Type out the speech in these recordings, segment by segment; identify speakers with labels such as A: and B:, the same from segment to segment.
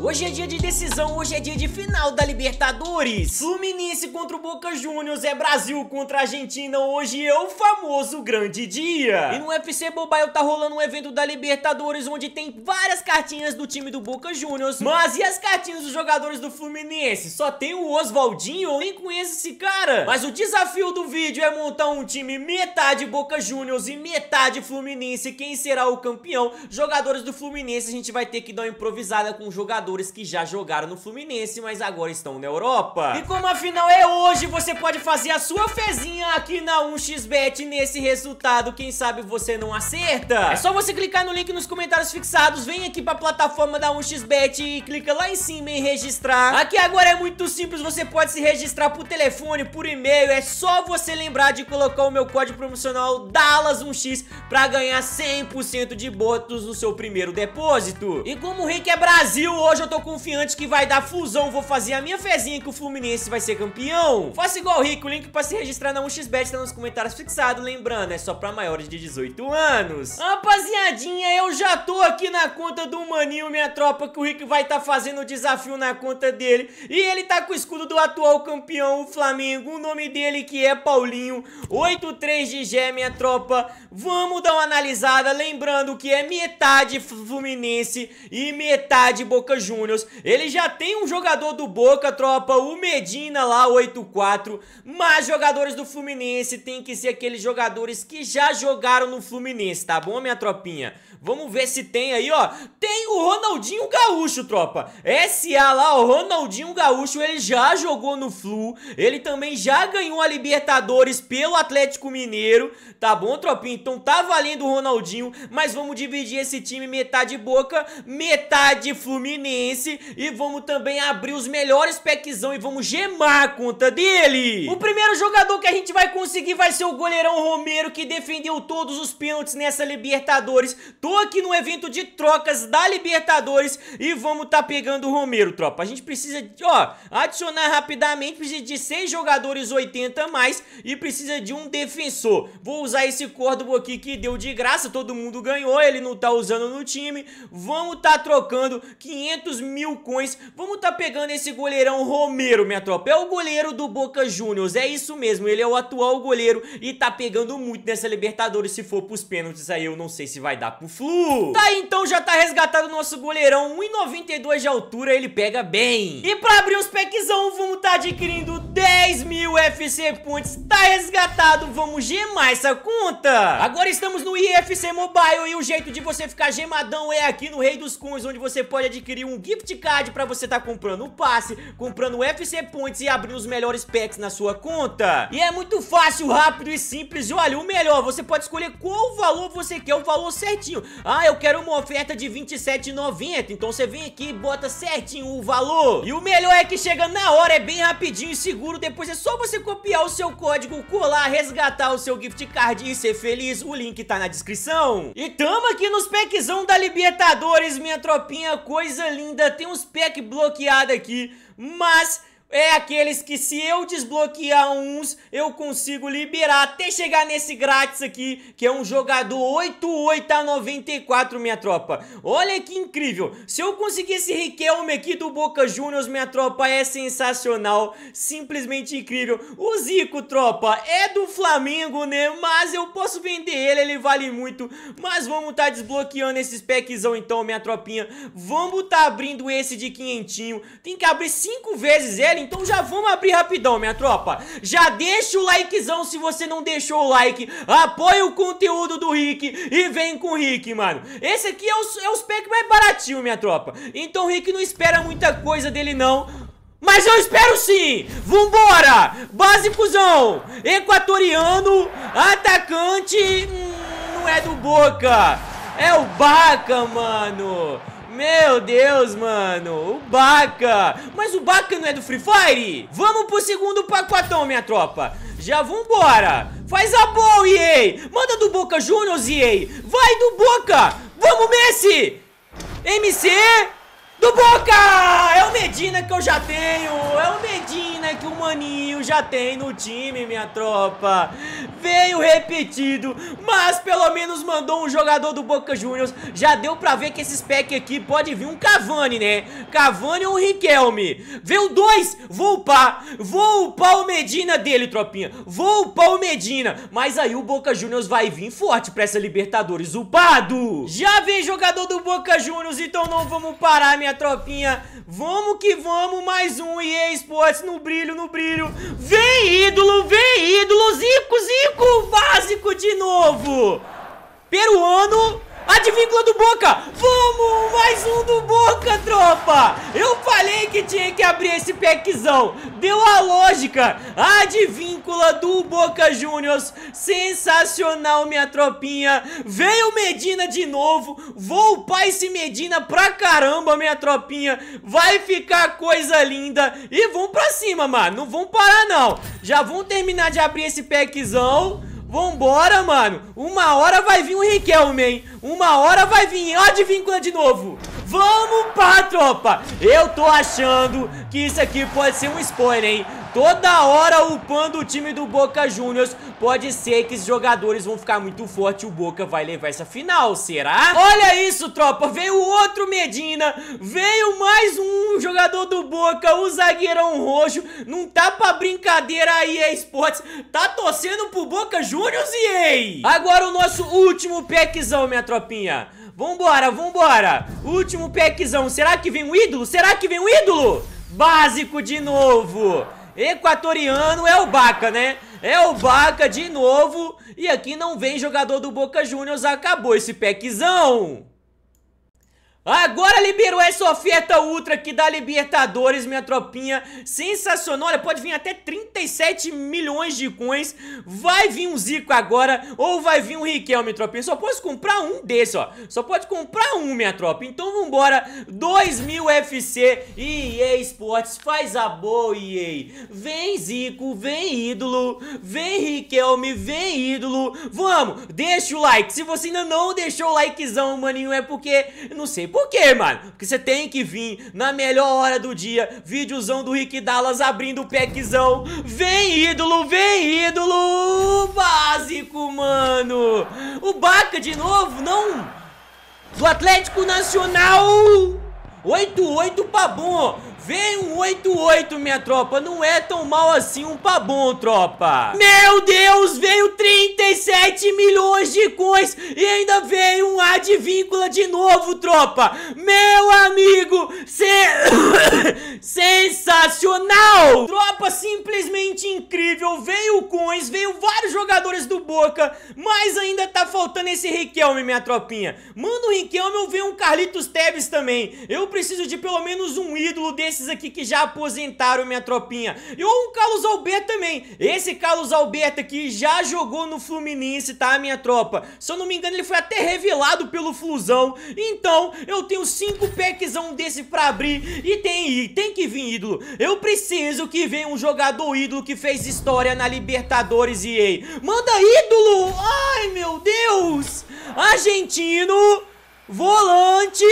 A: Hoje é dia de decisão, hoje é dia de final da Libertadores Fluminense contra o Boca Juniors, é Brasil contra Argentina Hoje é o famoso grande dia E no UFC Mobile tá rolando um evento da Libertadores Onde tem várias cartinhas do time do Boca Juniors Mas e as cartinhas dos jogadores do Fluminense? Só tem o Oswaldinho, eu nem conheço esse cara Mas o desafio do vídeo é montar um time metade Boca Juniors e metade Fluminense Quem será o campeão? Jogadores do Fluminense, a gente vai ter que dar uma improvisada com o jogador jogadores que já jogaram no Fluminense, mas agora estão na Europa. E como a final é hoje, você pode fazer a sua fezinha aqui na 1xBet nesse resultado, quem sabe você não acerta. É só você clicar no link nos comentários fixados, vem aqui pra plataforma da 1xBet e clica lá em cima em registrar. Aqui agora é muito simples, você pode se registrar por telefone, por e-mail, é só você lembrar de colocar o meu código promocional DALAS1x pra ganhar 100% de bônus no seu primeiro depósito. E como o Rick é Brasil, hoje hoje eu tô confiante que vai dar fusão. Vou fazer a minha fezinha que o Fluminense vai ser campeão. Faça igual o Rico, o link pra se registrar na 1xbet tá nos comentários fixado. Lembrando, é só pra maiores de 18 anos. Rapaziadinha, eu já tô aqui na conta do Maninho, minha tropa, que o Rico vai tá fazendo o desafio na conta dele. E ele tá com o escudo do atual campeão, o Flamengo. O nome dele que é Paulinho, 83 de G, minha tropa. Vamos dar uma analisada, lembrando que é metade Fluminense e metade Boca Júnior. Ele já tem um jogador do Boca, tropa, o Medina lá, 8-4. Mas jogadores do Fluminense tem que ser aqueles jogadores que já jogaram no Fluminense, tá bom, minha tropinha? Vamos ver se tem aí, ó. Tem o Ronaldinho Gaúcho, tropa. SA lá, o Ronaldinho Gaúcho, ele já jogou no Flu. Ele também já ganhou a Libertadores pelo Atlético Mineiro, tá bom, tropinha? Então tá valendo o Ronaldinho, mas vamos dividir esse time metade Boca, metade Fluminense e vamos também abrir os melhores packzão e vamos gemar a conta dele. O primeiro jogador que a gente vai conseguir vai ser o goleirão Romero, que defendeu todos os pênaltis nessa Libertadores. Tô aqui no evento de trocas da Libertadores e vamos tá pegando o Romero, tropa. A gente precisa, ó, adicionar rapidamente, precisa de 6 jogadores 80 a mais e precisa de um defensor. Vou usar esse Córdoba aqui que deu de graça, todo mundo ganhou, ele não tá usando no time. Vamos tá trocando 500 500 mil coins. Vamos tá pegando esse goleirão Romero, minha tropa. É o goleiro do Boca Juniors, é isso mesmo. Ele é o atual goleiro e tá pegando muito nessa Libertadores. Se for pros pênaltis aí, eu não sei se vai dar pro Flu. Tá, então já tá resgatado o nosso goleirão. 1,92 de altura, ele pega bem. E pra abrir os packzão, vamos tá adquirindo 10 mil FC Points. Tá resgatado, vamos gemar essa conta. Agora estamos no IFC Mobile e o jeito de você ficar gemadão é aqui no Rei dos Coins, onde você pode adquirir um um gift card pra você tá comprando o passe, comprando FC Points e abrindo os melhores packs na sua conta. E é muito fácil, rápido e simples. E olha, o melhor, você pode escolher qual valor você quer, o valor certinho. Ah, eu quero uma oferta de R$27,90. Então você vem aqui e bota certinho o valor. E o melhor é que chega na hora, é bem rapidinho e seguro. Depois é só você copiar o seu código, colar, resgatar o seu gift card e ser feliz. O link tá na descrição. E tamo aqui nos packzão da Libertadores, minha tropinha, coisa linda ainda, tem uns packs bloqueado aqui, mas é aqueles que se eu desbloquear uns, eu consigo liberar até chegar nesse grátis aqui, que é um jogador 88 a 94, minha tropa. Olha que incrível. Se eu conseguir esse Riquelme aqui do Boca Juniors, minha tropa, é sensacional. Simplesmente incrível. O Zico, tropa, é do Flamengo, né? Mas eu posso vender ele, ele vale muito. Mas vamos tá desbloqueando esses packzão então, minha tropinha. Vamos tá abrindo esse de quinhentinho. Tem que abrir cinco vezes ele, então já vamos abrir rapidão, minha tropa. Já deixa o likezão se você não deixou o like, apoia o conteúdo do Rick e vem com o Rick, mano. Esse aqui é o é os packs mais baratinho, minha tropa. Então o Rick não espera muita coisa dele não, mas eu espero sim! Vambora! Base fusão! Equatoriano, atacante. Hum, não é do Boca! É o Baca, mano! Meu Deus, mano. O Baca. Mas o Baca não é do Free Fire? Vamos pro segundo pacotão, minha tropa. Já vambora. Faz a boa, EA. Manda do Boca Juniors, EA. Vai do Boca. Vamos, Messi. MC do Boca! É o Medina que eu já tenho, é o Medina que o Maninho já tem no time, minha tropa. Veio repetido, mas pelo menos mandou um jogador do Boca Juniors. Já deu pra ver que esses pack aqui pode vir um Cavani, né? Cavani ou um Riquelme. Veio dois, vou upar, vou upar o Medina dele, tropinha. Vou upar o Medina, mas aí o Boca Juniors vai vir forte pra essa Libertadores, upado! Já vem jogador do Boca Juniors, então não vamos parar, minha tropinha, tropinha. Vamos que vamos, mais um EA Sports no brilho, no brilho. Vem, ídolo, vem, ídolo. Zico, Zico, básico de novo. Peruano Advíncula é do Boca! Vamos! Mais um do Boca, tropa! Eu falei que tinha que abrir esse packzão! Deu a lógica! Advíncula do Boca Juniors! Sensacional, minha tropinha! Veio Medina de novo! Vou upar esse Medina pra caramba, minha tropinha! Vai ficar coisa linda! E vão pra cima, mano! Não vão parar, não! Já vão terminar de abrir esse packzão... Vambora, mano. Uma hora vai vir o Riquelme, hein? Uma hora vai vir. Ó, de vincula de novo. Vamos pá, tropa. Eu tô achando que isso aqui pode ser um spoiler, hein? toda hora upando o time do Boca Juniors, pode ser que os jogadores vão ficar muito forte e o Boca vai levar essa final, será? Olha isso, tropa, veio outro Medina, veio mais um jogador do Boca, o zagueirão roxo, não tá pra brincadeira aí, é esportes. tá torcendo pro Boca Juniors e ei! Agora o nosso último packzão, minha tropinha. Vambora, vambora. Último packzão. Será que vem um ídolo? Será que vem um ídolo? Básico de novo. Equatoriano é o Baca, né? É o Baca de novo. E aqui não vem jogador do Boca Juniors. Acabou esse packzão. Agora liberou essa oferta ultra aqui da Libertadores, minha tropinha. Sensacional, olha, pode vir até 37 milhões de coins. Vai vir um Zico agora ou vai vir um Riquelme, tropinha. Só posso comprar um desse, ó. Só pode comprar um, minha tropa. Então vambora, mil FC e EA Sports faz a boa, EA. Vem Zico, vem ídolo, vem Riquelme, vem ídolo. Vamos, deixa o like. Se você ainda não deixou o likezão, maninho, é porque, não sei por quê, mano? Porque você tem que vir na melhor hora do dia, videozão do Rick Dallas abrindo o packzão. Vem, ídolo, vem, ídolo! Básico, mano! O Baca de novo, não! Do Atlético Nacional! 8-8 bom! Vem um 8-8, minha tropa. Não é tão mal assim um pra bom, tropa. Meu Deus, veio 37 milhões de coins e ainda veio um advíncula de novo, tropa. Meu amigo, se... sensacional. Tropa simplesmente incrível. Veio coins, veio vários jogadores do Boca, mas ainda tá faltando esse Riquelme, minha tropinha. Manda o Riquelme ou veio um Carlitos Tevez também. Eu preciso de pelo menos um ídolo desse esses aqui que já aposentaram minha tropinha. E um Carlos Alberto também. Esse Carlos Alberto aqui já jogou no Fluminense, tá, minha tropa? Se eu não me engano, ele foi até revelado pelo Flusão. Então, eu tenho cinco packzão desse pra abrir. E tem, tem que vir ídolo. Eu preciso que venha um jogador ídolo que fez história na Libertadores e EA. Manda ídolo! Ai, meu Deus! Argentino! Volante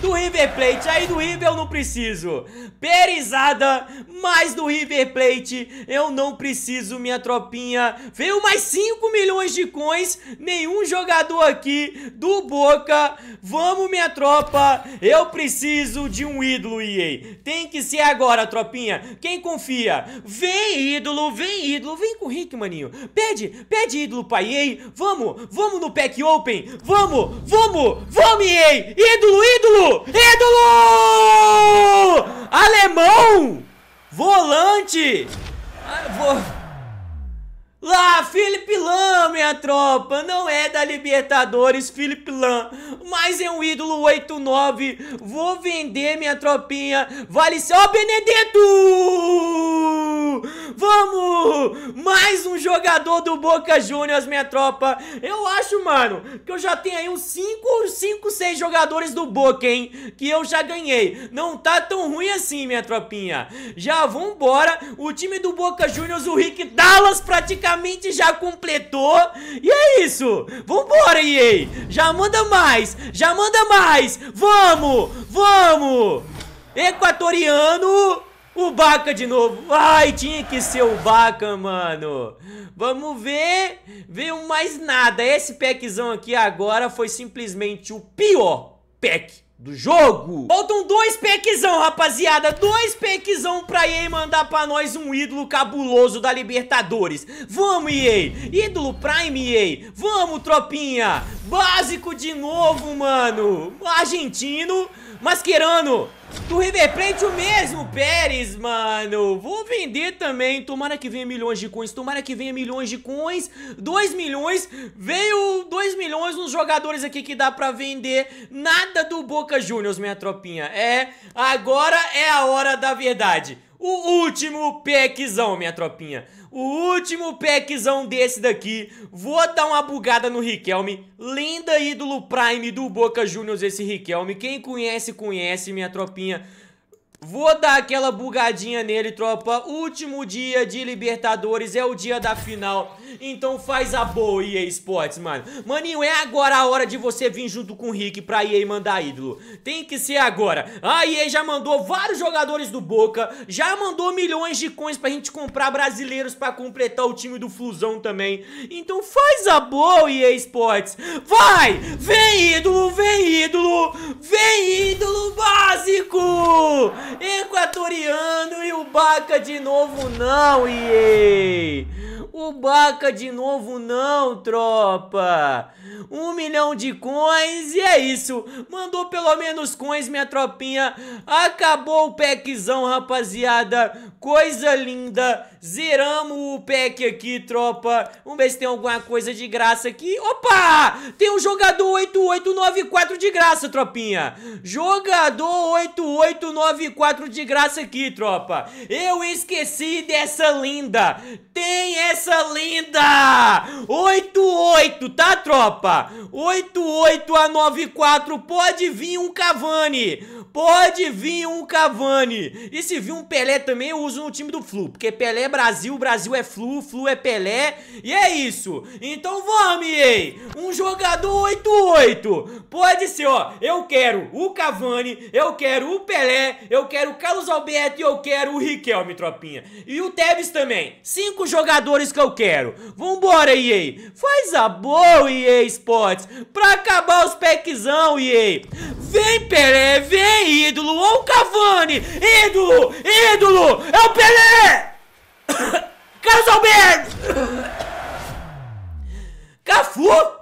A: do River Plate, aí do River eu não preciso Perizada, mais do River Plate, eu não preciso, minha tropinha Veio mais 5 milhões de coins, nenhum jogador aqui do Boca Vamos minha tropa, eu preciso de um ídolo, EA Tem que ser agora, tropinha, quem confia? Vem ídolo, vem ídolo, vem com o Rick, maninho Pede, pede ídolo pra EA, vamos, vamos no Pack Open Vamos, vamos, vamos nomeei! Ídolo, ídolo! Ídolo! Alemão! Volante! Ah, vou... Lá, Felipe Lam, minha tropa, não é da Libertadores, Felipe Lam, mas é um ídolo 8-9, vou vender minha tropinha, vale... Ó, Benedetto! Vamos! Mais um jogador do Boca Juniors, minha tropa. Eu acho, mano, que eu já tenho aí uns 5, 5, 6 jogadores do Boca, hein? Que eu já ganhei. Não tá tão ruim assim, minha tropinha. Já vambora. O time do Boca Juniors, o Rick Dallas praticamente já completou. E é isso. Vambora, EA. Já manda mais. Já manda mais. Vamos! Vamos! Equatoriano... O Baca de novo. Ai, tinha que ser o Baca, mano. Vamos ver. Veio mais nada. Esse packzão aqui agora foi simplesmente o pior pack do jogo. Faltam dois packzão, rapaziada. Dois packzão pra EA mandar pra nós um ídolo cabuloso da Libertadores. Vamos, EA. Ídolo Prime, EA. Vamos, tropinha. Básico de novo, mano. Argentino. Mascherano! Do River Plate o mesmo, Pérez, mano. Vou vender também. Tomara que venha milhões de coins. Tomara que venha milhões de coins. 2 milhões. Veio 2 milhões nos jogadores aqui que dá pra vender. Nada do Boca Juniors, minha tropinha. É, agora é a hora da verdade. O último packzão, minha tropinha. O último packzão desse daqui. Vou dar uma bugada no Riquelme. Linda ídolo Prime do Boca Juniors esse Riquelme. Quem conhece, conhece, minha tropinha. Vou dar aquela bugadinha nele, tropa. Último dia de Libertadores, é o dia da final. Então faz a boa, EA Sports, mano. Maninho, é agora a hora de você vir junto com o Rick pra EA mandar ídolo. Tem que ser agora. A EA já mandou vários jogadores do Boca, já mandou milhões de coins pra gente comprar brasileiros pra completar o time do Flusão também. Então faz a boa, EA Sports. Vai! Vem ídolo, vem ídolo! Vem ídolo básico! Equatoriano e o Baca de novo não, EA! O Baca de novo não, tropa. Um milhão de coins e é isso. Mandou pelo menos coins, minha tropinha. Acabou o packzão, rapaziada. Coisa linda zeramos o pack aqui, tropa. Vamos ver se tem alguma coisa de graça aqui. Opa! Tem um jogador 8894 de graça, tropinha. Jogador 8894 de graça aqui, tropa. Eu esqueci dessa linda. Tem essa linda! 88, tá, tropa? 88 a 94. Pode vir um Cavani. Pode vir um Cavani. E se vir um Pelé também, eu uso no time do Flu, porque Pelé é Brasil, Brasil é Flu, Flu é Pelé. E é isso. Então vamos, ei. Um jogador 8-8. Pode ser, ó. Eu quero o Cavani, eu quero o Pelé, eu quero o Carlos Alberto e eu quero o Riquelme, tropinha. E o Tevez também. Cinco jogadores que eu quero. Vambora, EA. Faz a boa, EA Sports. Pra acabar os packzão, EA. Vem, Pelé, vem, ídolo. Ou Cavani. Ídolo, ídolo. É o Pelé! Carlos Alberto! Cafu!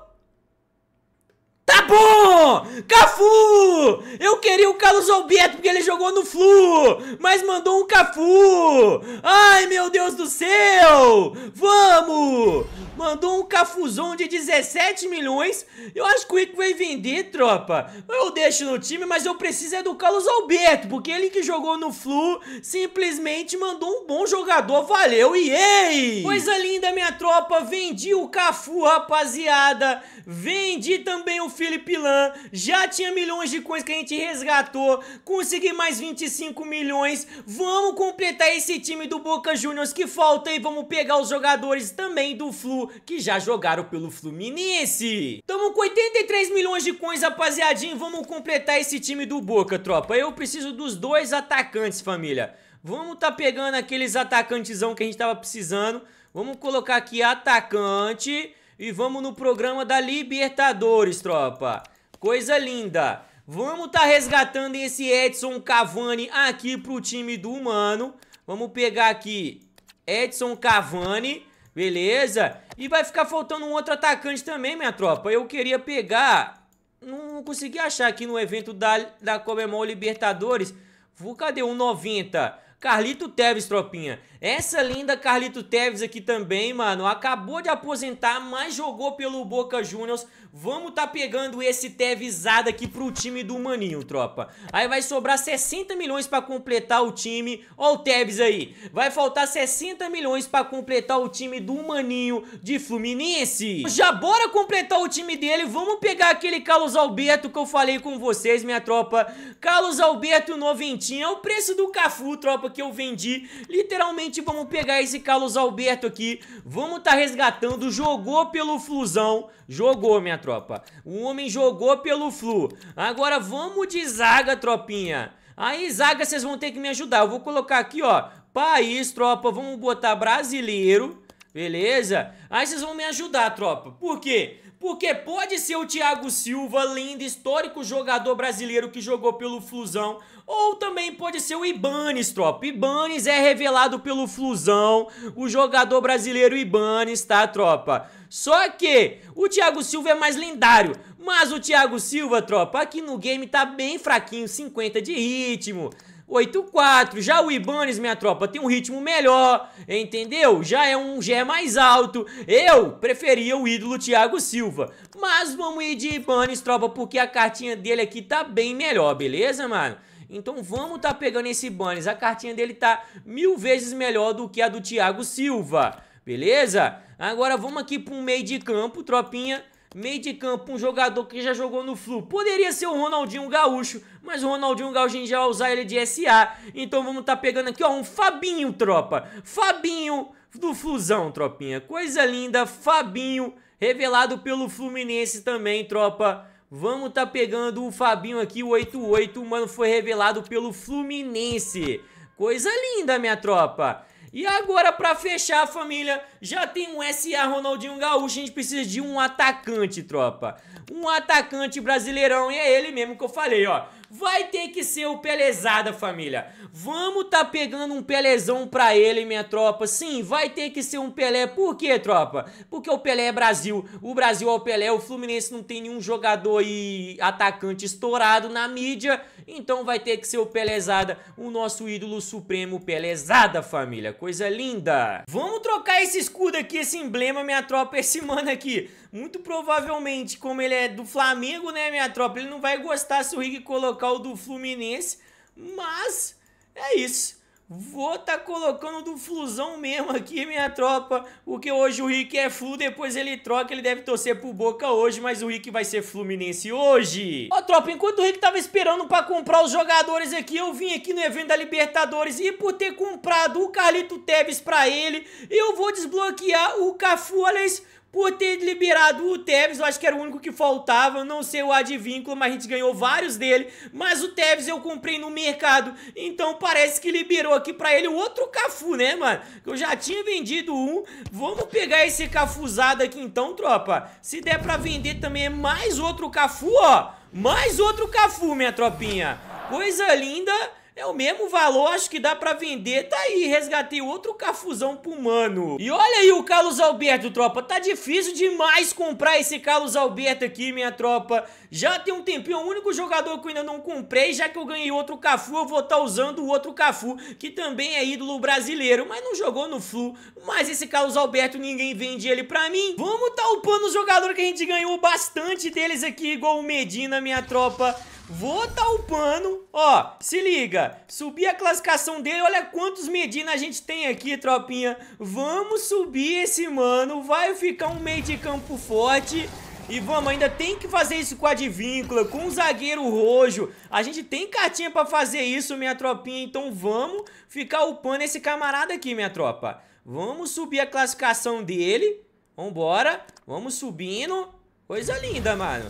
A: bom! Cafu! Eu queria o Carlos Alberto porque ele jogou no Flu, mas mandou um Cafu! Ai, meu Deus do céu! Vamos! Mandou um Cafuzão de 17 milhões. Eu acho que o Rico vai vender, tropa. Eu deixo no time, mas eu preciso é do Carlos Alberto, porque ele que jogou no Flu simplesmente mandou um bom jogador. Valeu, e ei! Coisa linda, minha tropa. Vendi o Cafu, rapaziada. Vendi também o Felipe Pilan, já tinha milhões de coins que a gente resgatou, consegui mais 25 milhões, vamos completar esse time do Boca Juniors que falta e vamos pegar os jogadores também do Flu, que já jogaram pelo Fluminense. Tamo com 83 milhões de coins, rapaziadinho, vamos completar esse time do Boca, tropa. Eu preciso dos dois atacantes, família. Vamos tá pegando aqueles atacantezão que a gente tava precisando. Vamos colocar aqui atacante... E vamos no programa da Libertadores, tropa. Coisa linda. Vamos tá resgatando esse Edson Cavani aqui pro time do Humano. Vamos pegar aqui Edson Cavani, beleza? E vai ficar faltando um outro atacante também, minha tropa. Eu queria pegar... Não consegui achar aqui no evento da, da Comemol Libertadores. Vou, cadê o um 90? Carlito Teves, tropinha. Essa linda Carlito Teves aqui também, mano. Acabou de aposentar, mas jogou pelo Boca Juniors. Vamos tá pegando esse Tevesado aqui pro time do Maninho, tropa. Aí vai sobrar 60 milhões pra completar o time. Ó o Tevez aí. Vai faltar 60 milhões pra completar o time do Maninho de Fluminense. Já bora completar o time dele. Vamos pegar aquele Carlos Alberto que eu falei com vocês, minha tropa. Carlos Alberto noventinha. É o preço do Cafu, tropa que eu vendi. Literalmente, vamos pegar esse Carlos Alberto aqui. Vamos tá resgatando. Jogou pelo Flusão. Jogou, minha tropa. O homem jogou pelo Flu. Agora vamos de zaga, tropinha. Aí, zaga, vocês vão ter que me ajudar. Eu vou colocar aqui, ó. País, tropa. Vamos botar brasileiro. Beleza? Aí vocês vão me ajudar, tropa. Por quê? Porque pode ser o Thiago Silva, lindo, histórico jogador brasileiro que jogou pelo Flusão, ou também pode ser o Ibanes, tropa. Ibanes é revelado pelo Flusão, o jogador brasileiro Ibanes, tá, tropa? Só que o Thiago Silva é mais lendário, mas o Thiago Silva, tropa, aqui no game tá bem fraquinho, 50 de ritmo, 8-4. Já o Ibanez, minha tropa, tem um ritmo melhor, entendeu? Já é um G é mais alto. Eu preferia o ídolo Thiago Silva. Mas vamos ir de Ibanez, tropa, porque a cartinha dele aqui tá bem melhor, beleza, mano? Então vamos tá pegando esse Ibanez. A cartinha dele tá mil vezes melhor do que a do Thiago Silva, beleza? Agora vamos aqui pro meio de campo, tropinha. Meio de campo, um jogador que já jogou no Flu. Poderia ser o Ronaldinho Gaúcho, mas o Ronaldinho Gaúcho já vai usar ele de SA. Então vamos tá pegando aqui, ó, um Fabinho, tropa. Fabinho do Flusão, tropinha. Coisa linda, Fabinho, revelado pelo Fluminense também, tropa. Vamos tá pegando o Fabinho aqui, o 88, mano, foi revelado pelo Fluminense. Coisa linda, minha tropa. E agora, para fechar, família, já tem um SA Ronaldinho Gaúcho. A gente precisa de um atacante, tropa. Um atacante brasileirão. E é ele mesmo que eu falei, ó. Vai ter que ser o Pelezada, família. Vamos tá pegando um Pelezão pra ele, minha tropa. Sim, vai ter que ser um Pelé. Por quê, tropa? Porque o Pelé é Brasil. O Brasil é o Pelé. O Fluminense não tem nenhum jogador e atacante estourado na mídia. Então vai ter que ser o Pelezada, o nosso ídolo supremo Pelezada, família coisa linda. Vamos trocar esse escudo aqui, esse emblema, minha tropa, esse mano aqui. Muito provavelmente, como ele é do Flamengo, né, minha tropa, ele não vai gostar se o Rick colocar o do Fluminense, mas é isso. Vou tá colocando do flusão mesmo aqui, minha tropa. Porque hoje o Rick é flu, depois ele troca. Ele deve torcer pro Boca hoje, mas o Rick vai ser fluminense hoje. Ó, tropa, enquanto o Rick tava esperando pra comprar os jogadores aqui, eu vim aqui no evento da Libertadores e por ter comprado o Carlito Teves pra ele, eu vou desbloquear o Cafu, olha isso por ter liberado o Tevez, eu acho que era o único que faltava, eu não sei o advínculo, mas a gente ganhou vários dele, mas o Tevez eu comprei no mercado, então parece que liberou aqui pra ele outro Cafu, né, mano? Eu já tinha vendido um, vamos pegar esse Cafuzado aqui então, tropa, se der pra vender também é mais outro Cafu, ó, mais outro Cafu, minha tropinha, coisa linda... É o mesmo valor, acho que dá pra vender. Tá aí, resgatei outro cafuzão pro mano. E olha aí o Carlos Alberto, tropa. Tá difícil demais comprar esse Carlos Alberto aqui, minha tropa. Já tem um tempinho, é o único jogador que eu ainda não comprei, já que eu ganhei outro Cafu, eu vou estar tá usando o outro Cafu, que também é ídolo brasileiro, mas não jogou no Flu. Mas esse Carlos Alberto, ninguém vende ele pra mim. Vamos tá upando o jogador que a gente ganhou bastante deles aqui, igual o Medina, minha tropa. Vou upando, ó, se liga, subi a classificação dele, olha quantos Medina a gente tem aqui, tropinha Vamos subir esse mano, vai ficar um meio de campo forte e vamos, ainda tem que fazer isso com a advíncula, com o zagueiro rojo. A gente tem cartinha pra fazer isso, minha tropinha. Então vamos ficar upando esse camarada aqui, minha tropa. Vamos subir a classificação dele. Vambora. Vamos subindo. Coisa linda, mano.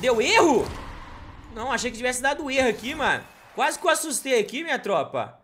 A: Deu erro? Não, achei que tivesse dado erro aqui, mano. Quase que eu assustei aqui, minha tropa.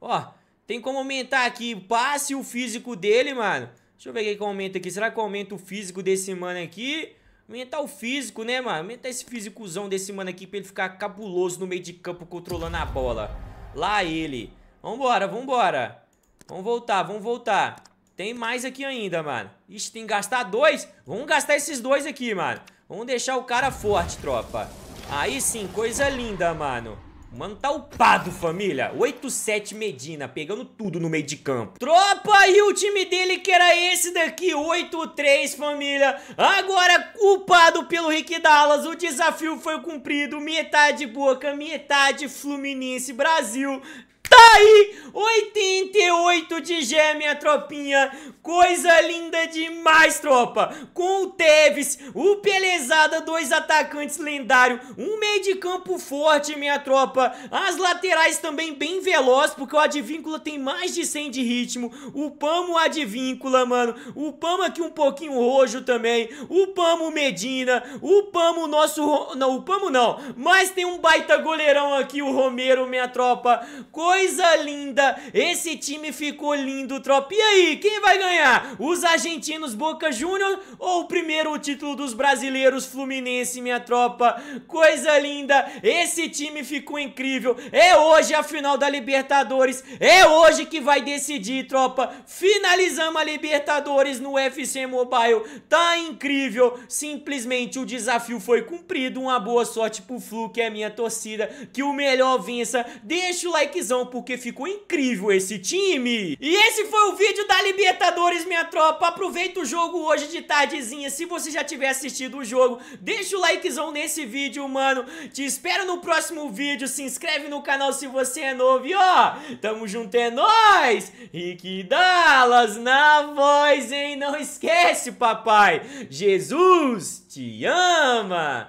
A: Ó, tem como aumentar aqui o passe e o físico dele, mano. Deixa eu ver o que, aumenta aqui. Será que aumenta o físico desse mano aqui? Aumentar o físico, né, mano? Aumentar esse físicozão desse mano aqui pra ele ficar cabuloso no meio de campo controlando a bola. Lá ele. Vambora, vambora. Vamos voltar, vamos voltar. Tem mais aqui ainda, mano. Ixi, tem que gastar dois? Vamos gastar esses dois aqui, mano. Vamos deixar o cara forte, tropa. Aí sim, coisa linda, mano. O mano tá upado, família. 8-7 Medina, pegando tudo no meio de campo. Tropa, e o time dele que era esse daqui, 8-3, família. Agora, culpado pelo Rick Dallas, o desafio foi cumprido. Metade Boca, metade Fluminense, Brasil. Tá aí 88 de G, minha tropinha. Coisa linda demais, tropa. Com o Tevez, o Pelezada, dois atacantes lendários, um meio de campo forte, minha tropa. As laterais também bem veloz, porque o Advíncula tem mais de 100 de ritmo. O Pamo Advíncula, mano. O Pamo aqui um pouquinho rojo também. O Pamo Medina. O Pamo nosso... Não, o Pamo não. Mas tem um baita goleirão aqui, o Romero, minha tropa. Coisa linda esse time ficou lindo, tropa. E aí, quem vai ganhar? Os argentinos Boca Júnior ou o primeiro título dos brasileiros Fluminense, minha tropa? Coisa linda. Esse time ficou incrível. É hoje a final da Libertadores. É hoje que vai decidir, tropa. Finalizamos a Libertadores no FC Mobile. Tá incrível. Simplesmente o desafio foi cumprido. Uma boa sorte pro Flu, que é minha torcida. Que o melhor vença. Deixa o likezão porque ficou incrível incrível esse time! E esse foi o vídeo da Libertadores, minha tropa. Aproveita o jogo hoje de tardezinha. Se você já tiver assistido o jogo, deixa o likezão nesse vídeo, mano. Te espero no próximo vídeo. Se inscreve no canal se você é novo. E ó, tamo junto é nóis! Rick Dallas na voz, hein? Não esquece, papai. Jesus te ama!